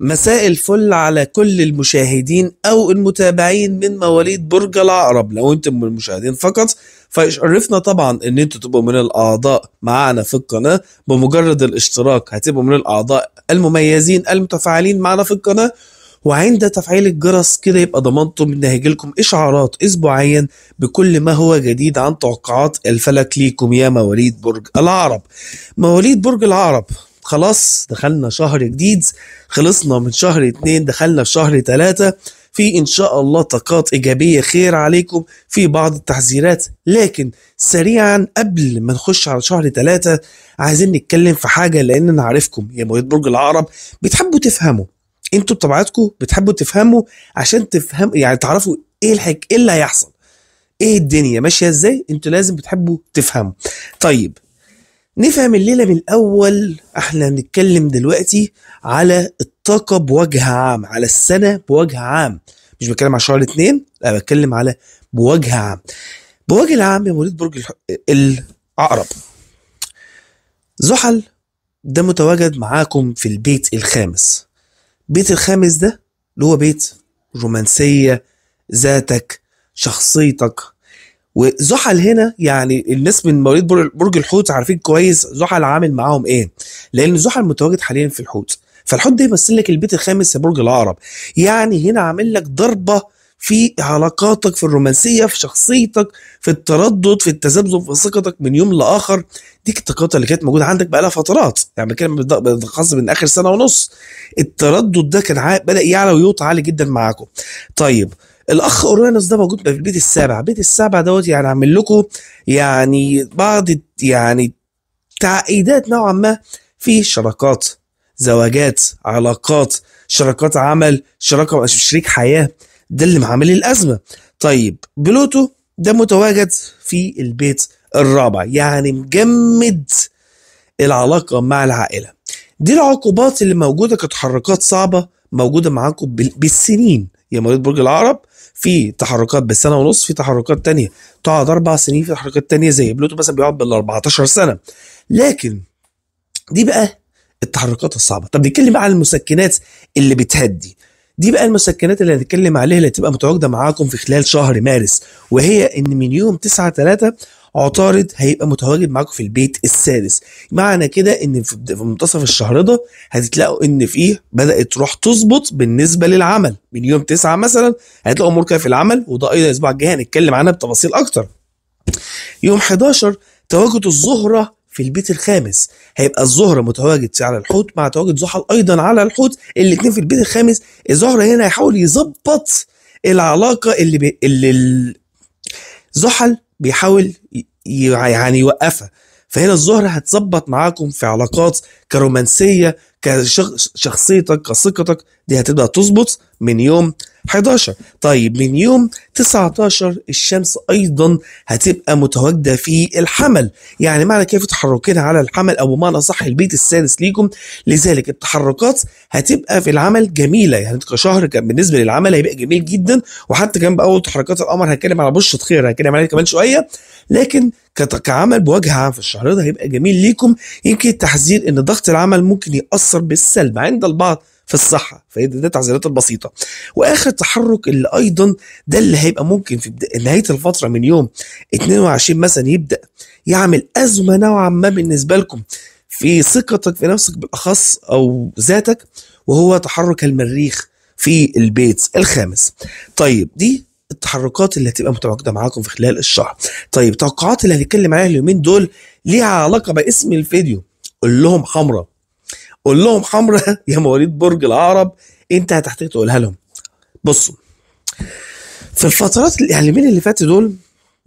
مساء الفل على كل المشاهدين او المتابعين من مواليد برج العقرب لو انتم من المشاهدين فقط فيشرفنا طبعا ان انتم تبقوا من الاعضاء معانا في القناه بمجرد الاشتراك هتبقوا من الاعضاء المميزين المتفاعلين معانا في القناه وعند تفعيل الجرس كده يبقى ضمنتم ان هيجيلكم اشعارات اسبوعيا بكل ما هو جديد عن توقعات الفلك ليكم يا مواليد برج العقرب مواليد برج العقرب خلاص دخلنا شهر جديد خلصنا من شهر اتنين دخلنا في شهر تلاتة في ان شاء الله طاقات ايجابيه خير عليكم في بعض التحذيرات لكن سريعا قبل ما نخش على شهر ثلاثة عايزين نتكلم في حاجه لان انا عارفكم يا مواد برج العقرب بتحبوا تفهموا انتوا بطبيعتكم بتحبوا تفهموا عشان تفهموا يعني تعرفوا ايه الحك ايه اللي هيحصل ايه الدنيا ماشيه ازاي انتوا لازم بتحبوا تفهموا طيب نفهم الليلة من الأول احنا هنتكلم دلوقتي على الطاقة بوجه عام على السنة بوجه عام مش بتكلم على شهر اتنين لا بتكلم على بوجه عام بوجه العام يا مواليد برج العقرب زحل ده متواجد معاكم في البيت الخامس بيت الخامس ده اللي هو بيت رومانسية ذاتك شخصيتك وزحل هنا يعني الناس من مواليد برج الحوت عارفين كويس زحل عامل معاهم ايه لان زحل متواجد حاليا في الحوت فالحوت ده يمثل لك البيت الخامس برج العقرب يعني هنا عامل لك ضربه في علاقاتك في الرومانسيه في شخصيتك في التردد في التذبذب في ثقتك من يوم لاخر دي التقاطع اللي كانت موجوده عندك بقالها فترات يعني كان بالخاص من اخر سنه ونص التردد ده كان بدا يعلى ويوطى عالي جدا معاكم طيب الاخ اورانوس ده موجود في البيت السابع البيت السابع دوت يعني عامل لكم يعني بعض يعني تعقيدات نوعا ما في شراكات زواجات علاقات شراكات عمل شراكه شريك حياه ده اللي عامل الازمه طيب بلوتو ده متواجد في البيت الرابع يعني مجمد العلاقه مع العائله دي العقوبات اللي موجوده كتحركات صعبه موجوده معاكم بالسنين يا مريض برج العرب في تحركات بالسنه ونص في تحركات تانية تقعد اربع سنين في تحركات تانية زي بلوتو مثلا بيقعد بال 14 سنه لكن دي بقى التحركات الصعبه طب نتكلم عن المسكنات اللي بتهدي دي بقى المسكنات اللي هنتكلم عليها اللي هتبقى متواجده معاكم في خلال شهر مارس وهي ان من يوم 9 3 عطارد هيبقى متواجد معاكم في البيت السادس معنى كده ان في منتصف الشهر ده هتلاقوا ان فيه بدات روح تظبط بالنسبه للعمل من يوم تسعة مثلا هتلاقوا امور كده في العمل وده ايضا الاسبوع الجاي هنتكلم عنها بتفاصيل اكتر يوم 11 تواجد الزهره في البيت الخامس هيبقى الزهره متواجد على الحوت مع تواجد زحل ايضا على الحوت الاثنين في البيت الخامس الزهره هنا هيحاول يظبط العلاقه اللي بي... اللي ال... زحل بيحاول يعني يوقفها فهنا الزهرة هتظبط معاكم في علاقات كرومانسية كشخصيتك كثقتك دي هتبدا تظبط من يوم 11 طيب من يوم 19 الشمس ايضا هتبقى متواجده في الحمل يعني معنى كيف تحركين على الحمل او بمعنى صح البيت السادس ليكم لذلك التحركات هتبقى في العمل جميله يعني كشهر كان بالنسبه للعمل هيبقى جميل جدا وحتى كمان باول تحركات القمر هتكلم على بشره خير هتكلم عليه كمان شويه لكن كعمل بوجه عام في الشهر ده هيبقى جميل ليكم يمكن التحذير ان ضغط العمل ممكن ياثر تأثر بالسلب عند البعض في الصحة فهي ده تعزيلات البسيطة وآخر تحرك اللي أيضا ده اللي هيبقى ممكن في نهاية الفترة من يوم 22 مثلا يبدأ يعمل أزمة نوعا ما بالنسبة لكم في ثقتك في نفسك بالأخص أو ذاتك وهو تحرك المريخ في البيت الخامس طيب دي التحركات اللي هتبقى متواجده معاكم في خلال الشهر طيب التوقعات اللي هنتكلم عليها اليومين دول ليها علاقه باسم الفيديو قول لهم حمراء قول لهم حمراء يا مواليد برج العقرب انت هتحتاج تقولها لهم بصوا في الفترات الاعلاميه يعني اللي فاتوا دول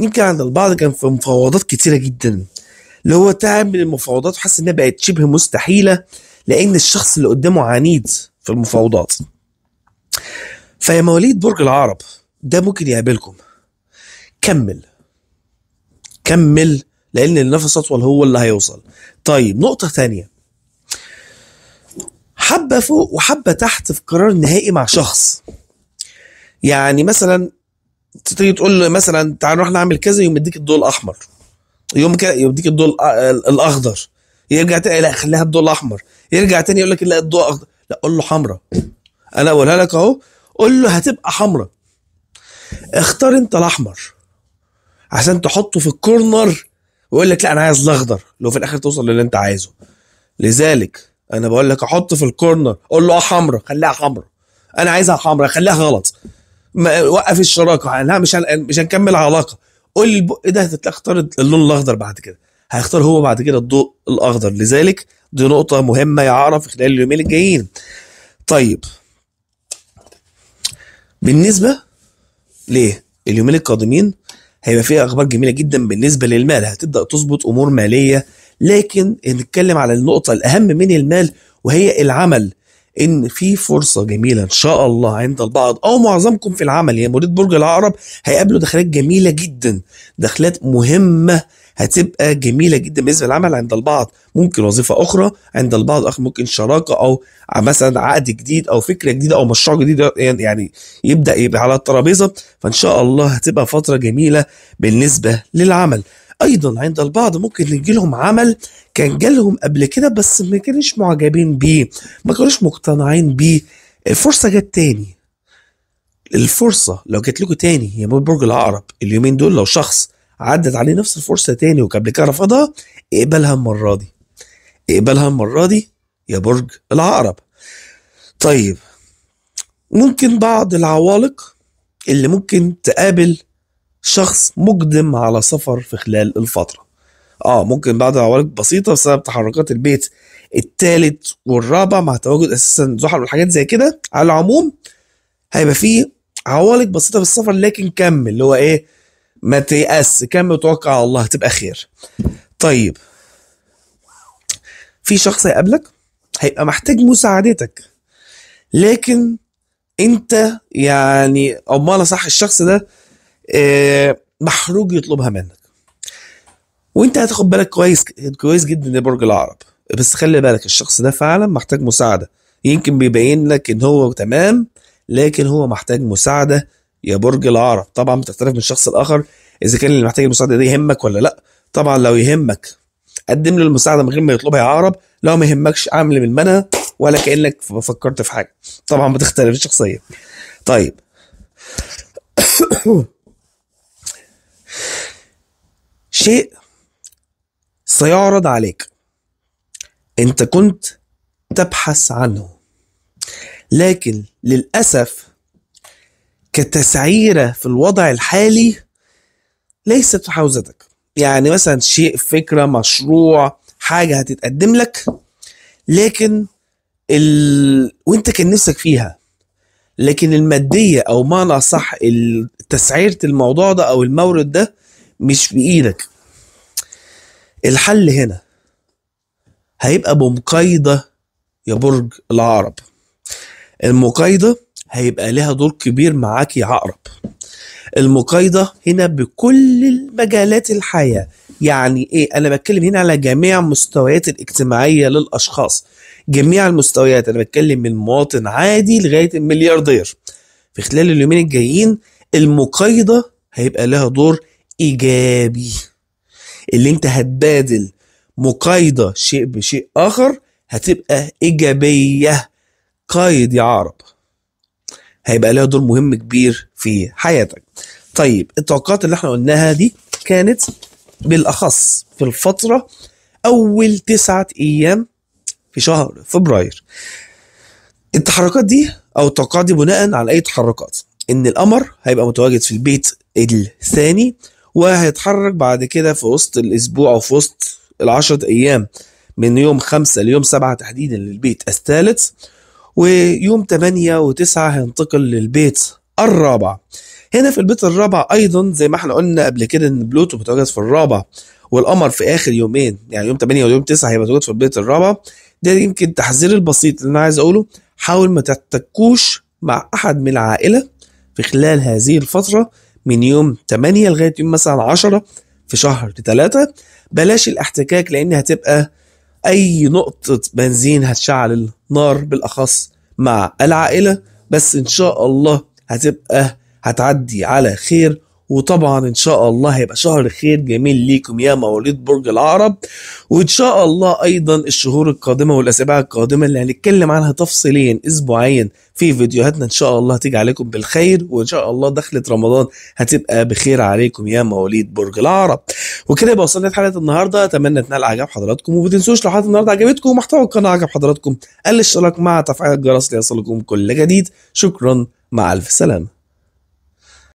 يمكن عند البعض كان في مفاوضات كتيره جدا اللي هو تعب من المفاوضات وحس انها بقت شبه مستحيله لان الشخص اللي قدامه عنيد في المفاوضات فيا مواليد برج العرب ده ممكن يقابلكم كمل كمل لان النفس اطول هو اللي هيوصل طيب نقطه ثانيه حبه فوق وحبه تحت في قرار نهائي مع شخص يعني مثلا تيجي تقول له مثلا تعال نروح نعمل كذا يوم يديك الضوء الاحمر يوم كده يديك الضوء الاخضر يرجع تاني لا خليها الضوء الاحمر يرجع تاني يقول لك لا الضوء اخضر لا قول له حمرا انا اقولها لك اهو قول له هتبقى حمرا اختار انت الاحمر عشان تحطه في الكورنر ويقول لك لا انا عايز الاخضر لو في الاخر توصل للي انت عايزه لذلك انا بقول لك احط في الكورنر قول له اه حمرا خليها حمرا انا عايزها حمرا خليها غلط وقف الشراكه لا مش مش هنكمل علاقه قول لي البق إيه ده هتختار اللون الاخضر بعد كده هيختار هو بعد كده الضوء الاخضر لذلك دي نقطه مهمه يعرف خلال اليومين الجايين طيب بالنسبه ليه اليومين القادمين هيبقى فيه اخبار جميله جدا بالنسبه للمال هتبدا تظبط امور ماليه لكن نتكلم على النقطه الاهم من المال وهي العمل ان في فرصه جميله ان شاء الله عند البعض او معظمكم في العمل يعني مريض برج العقرب هيقابلوا دخلات جميله جدا دخلات مهمه هتبقى جميله جدا بالنسبه للعمل عند البعض ممكن وظيفه اخرى عند البعض ممكن شراكه او مثلا عقد جديد او فكره جديده او مشروع جديد يعني-, يعني يبدا يبقى على الترابيزه فان شاء الله هتبقى فتره جميله بالنسبه للعمل ايضا عند البعض ممكن يجي لهم عمل كان جالهم قبل كده بس ما كانوش معجبين بيه ما كانوش مقتنعين بيه الفرصه جت تاني الفرصه لو جت لكم تاني يا برج العقرب اليومين دول لو شخص عدت عليه نفس الفرصه تاني وقبل كده رفضها اقبلها المره دي اقبلها المره دي يا برج العقرب طيب ممكن بعض العوالق اللي ممكن تقابل شخص مقدم على سفر في خلال الفترة اه ممكن بعد عوارض بسيطة بسبب تحركات البيت الثالث والرابع مع تواجد اساسا زحل والحاجات زي كده على العموم هيبقى فيه عوالق بسيطة في السفر لكن كمل اللي هو ايه ما تيأس كمل وتوكل على الله هتبقى خير طيب في شخص هيقابلك هيبقى محتاج مساعدتك لكن انت يعني امال صح الشخص ده آه، محروج يطلبها منك وانت هتاخد بالك كويس كويس جدا يا برج العرب بس خلي بالك الشخص ده فعلا محتاج مساعده يمكن بيبين لك ان هو تمام لكن هو محتاج مساعده يا برج العرب طبعا بتختلف من شخص لاخر اذا كان اللي محتاج المساعده دي يهمك ولا لا طبعا لو يهمك قدم له المساعده من غير ما يطلبها يا عرب لو ما يهمكش اعمل من منها ولا كانك فكرت في حاجه طبعا بتختلف الشخصيه طيب شيء سيعرض عليك انت كنت تبحث عنه لكن للاسف كتسعيره في الوضع الحالي ليست في حوزتك يعني مثلا شيء فكره مشروع حاجه هتتقدم لك لكن ال... وانت كان نفسك فيها لكن الماديه او معنى صح تسعيره الموضوع ده او المورد ده مش في ايدك الحل هنا هيبقى بمقايضه يا برج العقرب المقايضه هيبقى لها دور كبير معاك يا عقرب المقايضه هنا بكل المجالات الحياه يعني ايه انا بتكلم هنا على جميع المستويات الاجتماعيه للاشخاص جميع المستويات انا بتكلم من مواطن عادي لغايه الملياردير في خلال اليومين الجايين المقايضه هيبقى لها دور ايجابي اللي انت هتبادل مقايضه شيء بشيء اخر هتبقى ايجابيه قايد يا عرب هيبقى لها دور مهم كبير في حياتك طيب التوقعات اللي احنا قلناها دي كانت بالاخص في الفتره اول تسعة ايام في شهر فبراير التحركات دي او التوقعات دي بناء على اي تحركات ان القمر هيبقى متواجد في البيت الثاني وهيتحرك بعد كده في وسط الاسبوع او في وسط العشرة ايام من يوم خمسة ليوم سبعة تحديدا للبيت الثالث ويوم تمانية وتسعة هينتقل للبيت الرابع هنا في البيت الرابع ايضا زي ما احنا قلنا قبل كده ان بلوتو بتواجد في الرابع والقمر في اخر يومين يعني يوم 8 ويوم 9 هيبقى موجود في البيت الرابع ده يمكن تحذير البسيط اللي انا عايز اقوله حاول ما تتكوش مع احد من العائله في خلال هذه الفتره من يوم 8 لغايه يوم مثلا 10 في شهر 3 بلاش الاحتكاك لان هتبقى اي نقطه بنزين هتشعل النار بالاخص مع العائله بس ان شاء الله هتبقى هتعدي على خير وطبعا ان شاء الله هيبقى شهر خير جميل ليكم يا مواليد برج العرب وان شاء الله ايضا الشهور القادمه والاسابيع القادمه اللي هنتكلم عنها تفصيليا اسبوعيا في فيديوهاتنا ان شاء الله هتيجي عليكم بالخير وان شاء الله دخله رمضان هتبقى بخير عليكم يا مواليد برج العرب وكده يبقى وصلنا لحلقه النهارده اتمنى تنال اعجاب حضراتكم وما تنسوش لو حلقه النهارده عجبتكم ومحتوى القناه عجب حضراتكم الاشتراك مع تفعيل الجرس ليصلكم كل جديد شكرا مع الف سلامه